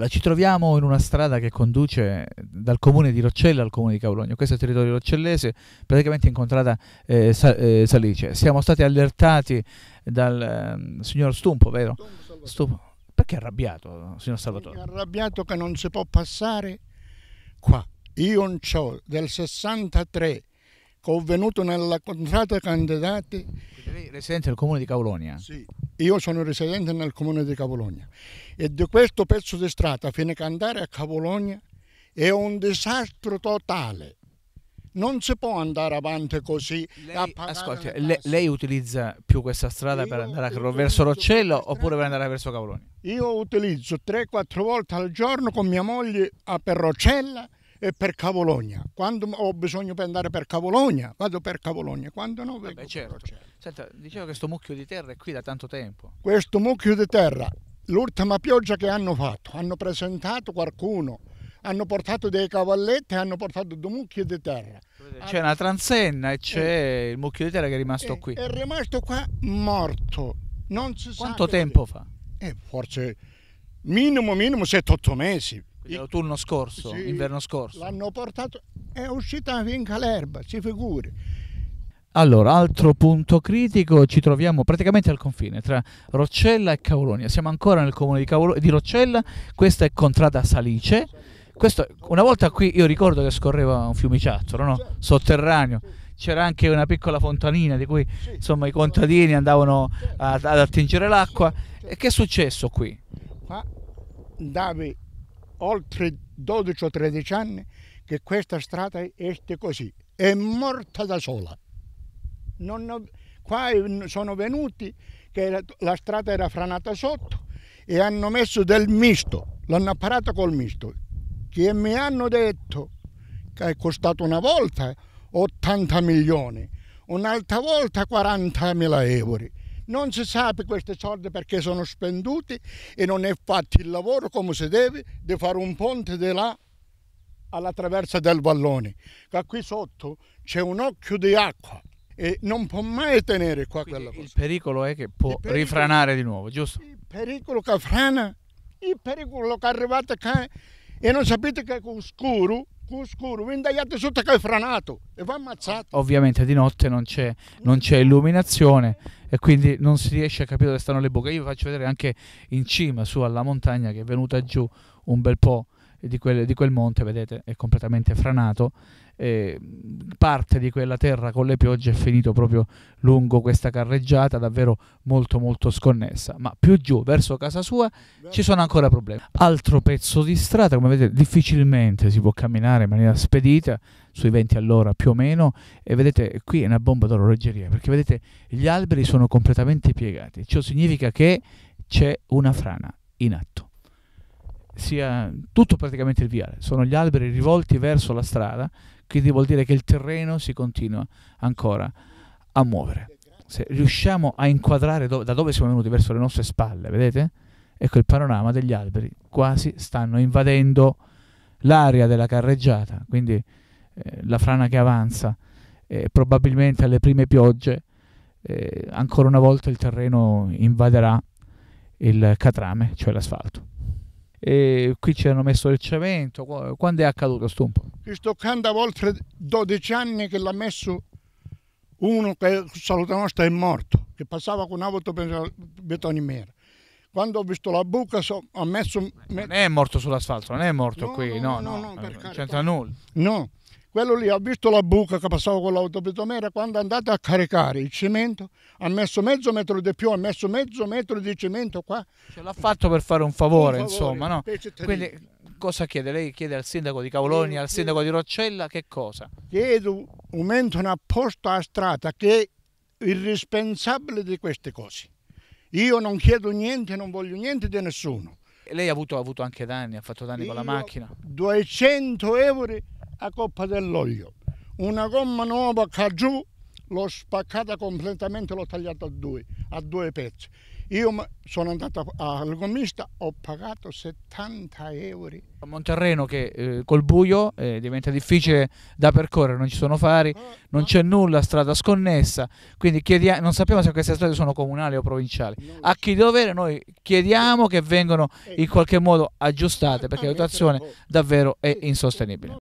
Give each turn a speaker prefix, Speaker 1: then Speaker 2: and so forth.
Speaker 1: La, ci troviamo in una strada che conduce dal comune di Roccella al comune di Cavologno, questo è il territorio roccellese, praticamente incontrata eh, eh Salice. Siamo stati allertati
Speaker 2: dal eh, signor Stumpo, vero? Stumpo. Perché è arrabbiato, signor Salvatore? è arrabbiato che non si può passare qua. Io non ho del 63 che ho venuto nella contrata candidati. Quindi lei residente del comune di Caulonia? Sì. Io sono residente nel comune di Cavologna e di questo pezzo di strada fino ad andare a Cavologna è un disastro totale. Non si può andare avanti così. Lei, ascolti, le, lei utilizza più questa
Speaker 1: strada io per andare verso Roccello oppure per andare verso Cavologna?
Speaker 2: Io utilizzo 3-4 volte al giorno con mia moglie a Perrocella per Cavologna. Quando ho bisogno per andare per Cavologna, vado per Cavologna, quando
Speaker 1: no vengo. Beh, certo. certo. Senta, diceva che questo mucchio di terra è qui da tanto tempo.
Speaker 2: Questo mucchio di terra, l'ultima pioggia che hanno fatto, hanno presentato qualcuno, hanno portato dei cavalletti e hanno portato due mucchi di terra. C'è una
Speaker 1: transenna e c'è eh, il mucchio di terra che è rimasto eh, qui. È
Speaker 2: rimasto qua morto. Non si Quanto tempo fa? Eh, forse minimo, minimo 7-8 mesi l'autunno scorso, sì, inverno scorso. L'hanno portato, è uscita fin Calerba, si figuri.
Speaker 1: Allora, altro punto critico, ci troviamo praticamente al confine tra Roccella e Cavolonia. Siamo ancora nel comune di, Cavolo- di Roccella, questa è Contrada Salice. Questo, una volta qui io ricordo che scorreva un fiumiciattolo no? sotterraneo, c'era anche una piccola fontanina di cui insomma, i contadini andavano ad, attingere l'acqua. E che è successo qui?
Speaker 2: Davi oltre 12 o 13 anni che questa strada è così, è morta da sola. Ho, qua sono venuti che la, la strada era franata sotto e hanno messo del misto, l'hanno apparato col misto, che mi hanno detto che è costato una volta 80 milioni, un'altra volta 40 mila euro non si sa per questi soldi perché sono spenduti e non è fatto il lavoro come si deve di fare un ponte di là alla traversa del Vallone. Che qui sotto c'è un occhio di acqua e non può mai tenere qua Quindi quella cosa. Il pericolo è che può pericolo, rifranare di nuovo, giusto? Il pericolo che frana, il pericolo che arrivate qua e non sapete che è oscuro scuro, vendagliate sotto che è franato e va ammazzato.
Speaker 1: Ovviamente di notte non c'è, non c'è, illuminazione e quindi non si riesce a capire dove stanno le buche. Io vi faccio vedere anche in cima, su alla montagna, che è venuta giù un bel po' di quel, di quel monte, vedete, è completamente franato. Eh, parte di quella terra con le piogge è finito proprio lungo questa carreggiata davvero molto molto sconnessa. Ma più giù, verso casa sua, ci sono ancora problemi. Altro pezzo di strada, come vedete, difficilmente si può camminare in maniera spedita, sui 20 all'ora più o meno, e vedete qui è una bomba d'orologeria, perché vedete gli alberi sono completamente piegati. Ciò significa che c'è una frana in atto sia tutto praticamente il viale, sono gli alberi rivolti verso la strada quindi vuol dire che il terreno si continua ancora a muovere. Se riusciamo a inquadrare do- da dove siamo venuti verso le nostre spalle, vedete? Ecco il panorama degli alberi, quasi stanno invadendo l'area della carreggiata, quindi eh, la frana che avanza, eh, probabilmente alle prime piogge, eh, ancora una volta il terreno invaderà il catrame, cioè l'asfalto. E qui ci hanno messo il cemento, quando è accaduto? Sto un
Speaker 2: questo canta oltre 12 anni che l'ha messo uno che saluta nostra è morto, che passava con un'auto betoniera. Quando ho visto la buca so, ho messo... Non
Speaker 1: è morto sull'asfalto, non è morto no, qui, no, no, no, no, no c'entra nulla.
Speaker 2: No, quello lì ha visto la buca che passava con l'auto betonera, quando è andato a caricare il cemento ha messo mezzo metro di più, ha messo mezzo metro di cemento qua. Ce l'ha fatto per fare un
Speaker 1: favore, un favore insomma, no? Quindi cosa chiede? Lei chiede al sindaco di Cavolonia, al sindaco di Roccella, che cosa?
Speaker 2: Chiedo un momento un apposto a strada che è il responsabile di queste cose. Io non chiedo niente, non voglio niente di nessuno.
Speaker 1: Lei ha avuto, ha avuto anche danni, ha fatto danni Io con la macchina?
Speaker 2: 200 euro a coppa dell'olio, una gomma nuova giù l'ho spaccata completamente, l'ho tagliata a due, a due pezzi. Io sono andato al gommista, ho pagato 70 euro.
Speaker 1: Un terreno che eh, col buio eh, diventa difficile da percorrere, non ci sono fari, eh, non c'è nulla, strada sconnessa, quindi chiediamo, non sappiamo se queste strade sono comunali o provinciali. A chi dovere noi chiediamo che vengano eh. in qualche modo aggiustate perché la situazione davvero è eh, insostenibile.